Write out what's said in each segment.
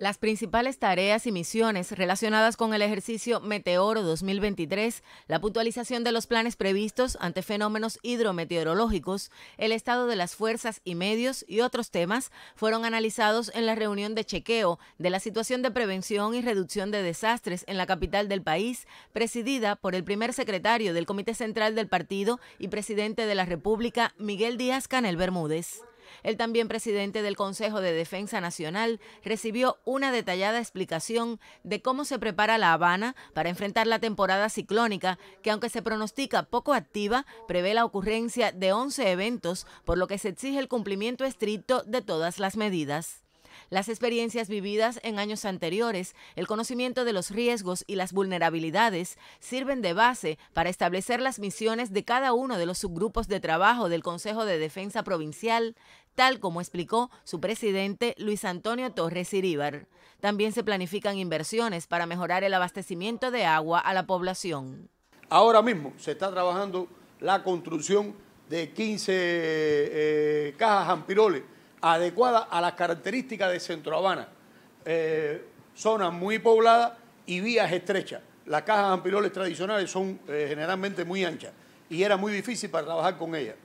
Las principales tareas y misiones relacionadas con el ejercicio Meteoro 2023, la puntualización de los planes previstos ante fenómenos hidrometeorológicos, el estado de las fuerzas y medios y otros temas fueron analizados en la reunión de chequeo de la situación de prevención y reducción de desastres en la capital del país, presidida por el primer secretario del Comité Central del Partido y presidente de la República, Miguel Díaz Canel Bermúdez. El también presidente del Consejo de Defensa Nacional recibió una detallada explicación de cómo se prepara La Habana para enfrentar la temporada ciclónica, que aunque se pronostica poco activa, prevé la ocurrencia de 11 eventos, por lo que se exige el cumplimiento estricto de todas las medidas las experiencias vividas en años anteriores, el conocimiento de los riesgos y las vulnerabilidades sirven de base para establecer las misiones de cada uno de los subgrupos de trabajo del Consejo de Defensa Provincial, tal como explicó su presidente Luis Antonio Torres Iríbar. También se planifican inversiones para mejorar el abastecimiento de agua a la población. Ahora mismo se está trabajando la construcción de 15 eh, eh, cajas ampiroles adecuada a las características de Centro Habana. Eh, zonas muy pobladas y vías estrechas. Las cajas ampiloles tradicionales son eh, generalmente muy anchas y era muy difícil para trabajar con ellas.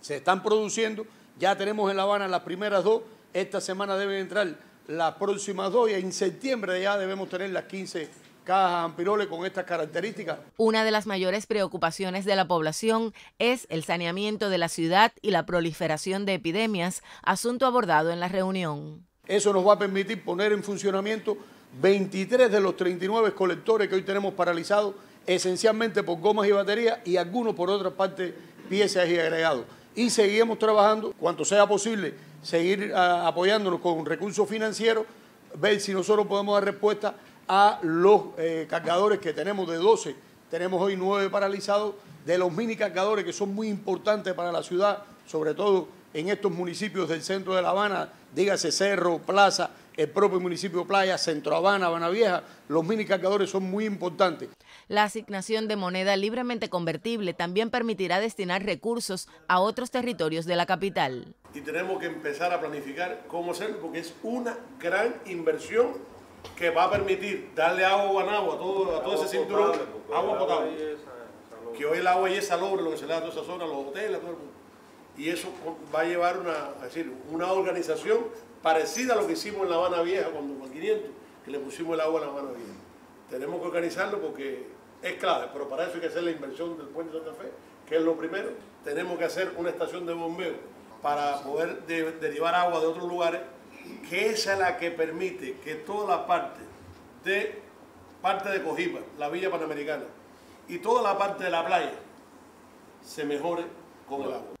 Se están produciendo, ya tenemos en La Habana las primeras dos, esta semana deben entrar las próximas dos y en septiembre ya debemos tener las 15 cajas Ampirole con estas características. Una de las mayores preocupaciones de la población es el saneamiento de la ciudad y la proliferación de epidemias, asunto abordado en la reunión. Eso nos va a permitir poner en funcionamiento 23 de los 39 colectores que hoy tenemos paralizados, esencialmente por gomas y baterías y algunos por otra parte piezas y agregados. Y seguimos trabajando, cuanto sea posible, seguir ah, apoyándonos con recursos financieros, ver si nosotros podemos dar respuesta a los eh, cargadores que tenemos de 12, tenemos hoy 9 paralizados, de los mini cargadores que son muy importantes para la ciudad, sobre todo en estos municipios del centro de La Habana, dígase Cerro, Plaza, el propio municipio Playa, Centro Habana, Habana Vieja, los mini cargadores son muy importantes. La asignación de moneda libremente convertible también permitirá destinar recursos a otros territorios de la capital. Y tenemos que empezar a planificar cómo hacerlo porque es una gran inversión que va a permitir darle agua a a todo, ese cinturón, agua potable. Que hoy el agua y es salobre, lo que se le da a toda esa zona, los hoteles, todo el mundo. Y eso va a llevar una, una organización parecida a lo que hicimos en La Habana Vieja cuando con 500, que le pusimos el agua a La Habana Vieja. Tenemos que organizarlo porque es clave, pero para eso hay que hacer la inversión del puente de Santa Fe, que es lo primero. Tenemos que hacer una estación de bombeo para poder derivar agua de otros lugares que esa es la que permite que toda la parte de parte de Cojiba, la Villa Panamericana, y toda la parte de la playa se mejore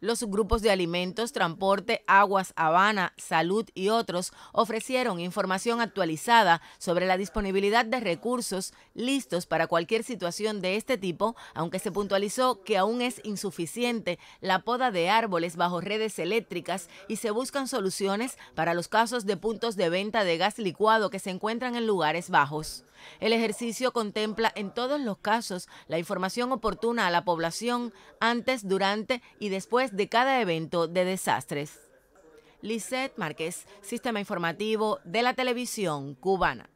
los grupos de alimentos, transporte, aguas, Habana, salud y otros ofrecieron información actualizada sobre la disponibilidad de recursos listos para cualquier situación de este tipo, aunque se puntualizó que aún es insuficiente la poda de árboles bajo redes eléctricas y se buscan soluciones para los casos de puntos de venta de gas licuado que se encuentran en lugares bajos. El ejercicio contempla en todos los casos la información oportuna a la población antes, durante y después de cada evento de desastres. Lisette Márquez, Sistema Informativo de la Televisión Cubana.